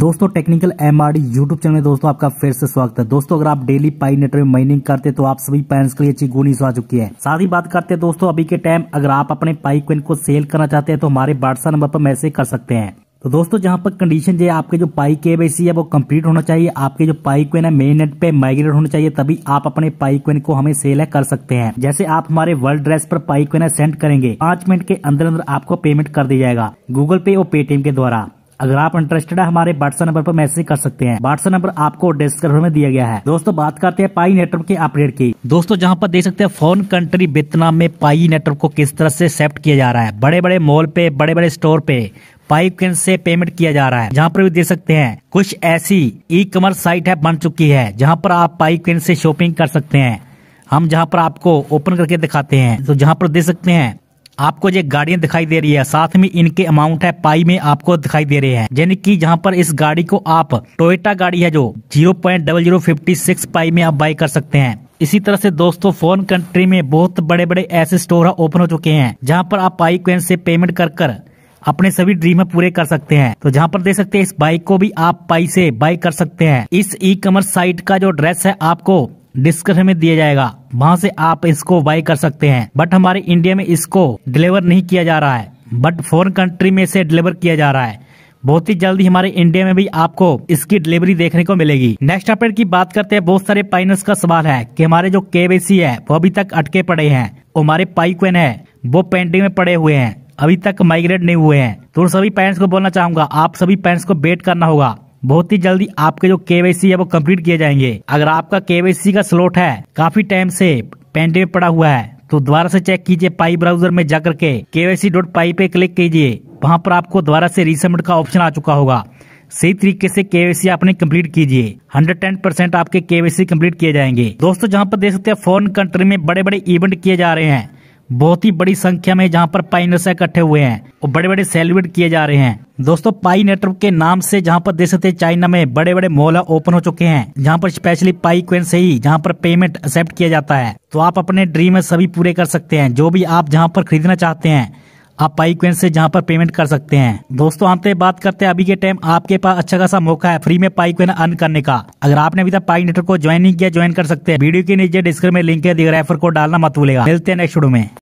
दोस्तों technical M R D YouTube channel में दोस्तों आपका फिर से स्वागत है दोस्तों अगर आप डेली पाई नेटवर्क में माइनिंग करते तो आप सभी पैंस के लिए अच्छी गोनी आ चुकी है साथ ही बात करते हैं दोस्तों अभी के टाइम अगर आप अपने पाई क्विन को सेल करना चाहते हैं तो हमारे व्हाट्सएप नंबर पर मैसेज कर सकते हैं तो दोस्तों जहाँ पर कंडीशन है आपके जो पाई के है वो कम्प्लीट होना चाहिए आपके जो पाई क्वेन है मेन नेट पे माइग्रेट होना चाहिए तभी आप अपने पाई क्वेन को हमें सेल है कर सकते हैं जैसे आप हमारे वर्ल्ड ड्रेस पर पाई क्वेन सेंड करेंगे पांच मिनट के अंदर अंदर आपको पेमेंट कर दिया जाएगा गूगल पे और पेटीएम के द्वारा अगर आप इंटरेस्टेड है हमारे व्हाट्सएप नंबर पर मैसेज कर सकते हैं व्हाट्सएप नंबर आपको डिस्क्रिप्शन में दिया गया है दोस्तों बात करते हैं पाई नेटवर्क के अपडेट की दोस्तों जहाँ पर देख सकते हैं फोन कंट्री वियतनाम में पाई नेटवर्क को किस तरह से सेप्ट किया जा रहा है बड़े बड़े मॉल पे बड़े बड़े स्टोर पे पाइप कैन से पेमेंट किया जा रहा है जहाँ पर भी देख सकते हैं कुछ ऐसी ई कॉमर्स साइट है बन चुकी है जहाँ पर आप पाइप कैन से शॉपिंग कर सकते हैं हम जहाँ पर आपको ओपन करके दिखाते हैं तो जहाँ पर देख सकते हैं आपको ये गाड़ियां दिखाई दे रही है साथ में इनके अमाउंट है पाई में आपको दिखाई दे रहे हैं यानी कि जहां पर इस गाड़ी को आप टोयोटा गाड़ी है जो zero point double zero fifty six pi में आप बाई कर सकते हैं इसी तरह से दोस्तों फोन कंट्री में बहुत बड़े बड़े ऐसे स्टोर ओपन हो चुके हैं जहाँ पर आप पाई क्वेन से पेमेंट कर कर अपने सभी ड्रीम पूरे कर सकते हैं तो जहाँ पर देख सकते हैं इस बाइक को भी आप पाई से बाई कर सकते हैं इस ई कॉमर्स साइट का जो ड्रेस है आपको डिस्क्रिप्शन में दिया जाएगा वहाँ से आप इसको बाई कर सकते हैं बट हमारे इंडिया में इसको डिलीवर नहीं किया जा रहा है बट फॉरन कंट्री में इसे डिलीवर किया जा रहा है बहुत ही जल्दी हमारे इंडिया में भी आपको इसकी डिलीवरी देखने को मिलेगी नेक्स्ट अपडेट की बात करते हैं बहुत सारे पाइनर्स का सवाल है कि हमारे जो केबीसी है वो अभी तक अटके पड़े हैं और हमारे पाइक्वेन है वो पेंडिंग में पड़े हुए हैं अभी तक माइग्रेट नहीं हुए हैं तो सभी पेरेंट्स को बोलना चाहूंगा आप सभी पेरेंट्स को वेट करना होगा बहुत ही जल्दी आपके जो केवाईसी है वो कंप्लीट किए जाएंगे अगर आपका केवाईसी का स्लॉट है काफी टाइम से पेंडिंग में पड़ा हुआ है तो दोबारा से चेक कीजिए पाई ब्राउजर में जाकर के केवाईसी डॉट पाई पे क्लिक कीजिए वहाँ पर आपको दोबारा से रिसमिट का ऑप्शन आ चुका होगा सही तरीके से केवाईसी आपने कंप्लीट कीजिए 110 परसेंट आपके केवाईसी कंप्लीट किए जाएंगे दोस्तों जहाँ पर देख सकते हैं फॉरेन कंट्री में बड़े बड़े इवेंट किए जा रहे हैं बहुत ही बड़ी संख्या में जहाँ पर पाइनर्स इकट्ठे हुए हैं और बड़े बड़े सेलिब्रेट किए जा रहे हैं दोस्तों पाई नेटवर्क के नाम से जहाँ पर देख सकते चाइना में बड़े बड़े मॉल ओपन हो चुके हैं जहाँ पर स्पेशली पाई क्वेन से ही जहाँ पर पेमेंट एक्सेप्ट किया जाता है तो आप अपने ड्रीम में सभी पूरे कर सकते हैं जो भी आप जहाँ पर खरीदना चाहते हैं आप पाई क्वेंस से जहाँ पर पेमेंट कर सकते हैं दोस्तों तो बात करते हैं अभी के टाइम आपके पास अच्छा खासा मौका है फ्री में पाई क्वेन अर्न करने का अगर आपने अभी तक पाई नेटवर्क को ज्वाइन नहीं किया ज्वाइन कर सकते हैं वीडियो के नीचे डिस्क्रिप्शन में लिंक है दिख रेफर को डालना मत भूलेगा मिलते हैं नेक्स्ट वीडियो में